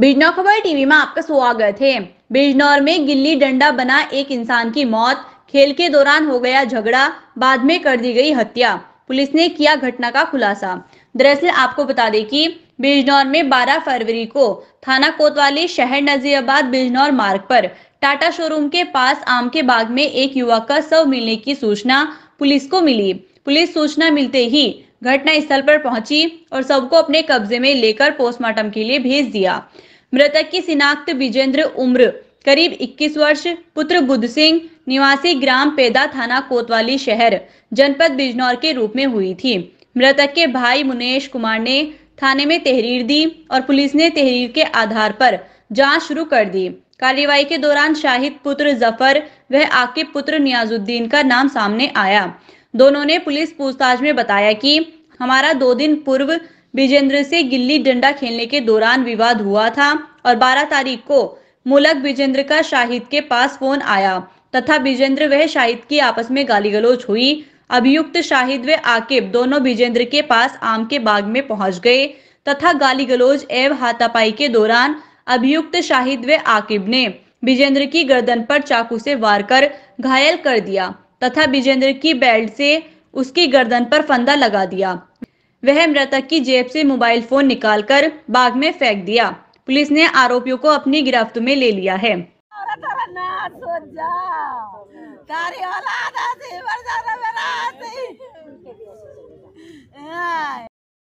बिजनौर खबर टीवी में आपका स्वागत है बिजनौर में गिल्ली डंडा बना एक इंसान की मौत खेल के दौरान हो गया झगड़ा बाद में कर दी गई हत्या पुलिस ने किया घटना का खुलासा दरअसल आपको बता दें कि बिजनौर में 12 फरवरी को थाना कोतवाली शहर नजीराबाद बिजनौर मार्ग पर टाटा शोरूम के पास आम के बाग में एक युवक का शव मिलने की सूचना पुलिस को मिली पुलिस सूचना मिलते ही घटना स्थल पर पहुंची और सबको अपने कब्जे में लेकर पोस्टमार्टम के लिए भेज दिया मृतक की शिनाख्त विजेंद्र उम्र करीब 21 वर्ष पुत्र बुद्ध सिंह निवासी ग्राम पेदा थाना कोतवाली शहर जनपद बिजनौर के रूप में हुई थी मृतक के भाई मुनेश कुमार ने थाने में तहरीर दी और पुलिस ने तहरीर के आधार पर जांच शुरू कर दी कार्यवाही के दौरान शाहिद पुत्र जफर व आकिब पुत्र नियाजुद्दीन का नाम सामने आया दोनों ने पुलिस पूछताछ में बताया कि हमारा दो दिन पूर्व विजेंद्र से गिल्ली डंडा खेलने के दौरान विवाद हुआ था और 12 तारीख को मुलक विजेंद्र का शाहिद के पास फोन आया तथा विजेंद्र वह शाहिद की आपस में गाली गलोच हुई अभियुक्त शाहिद व आकिब दोनों विजेंद्र के पास आम के बाग में पहुंच गए तथा गाली गलोज एवं हाथापाई के दौरान अभियुक्त शाहिद व आकिब ने विजेंद्र की गर्दन पर चाकू से वार कर घायल कर दिया तथा विजेंद्र की बेल्ट से उसकी गर्दन पर फंदा लगा दिया वह मृतक की जेब से मोबाइल फोन निकालकर बाग में फेंक दिया पुलिस ने आरोपियों को अपनी गिरफ्त में ले लिया है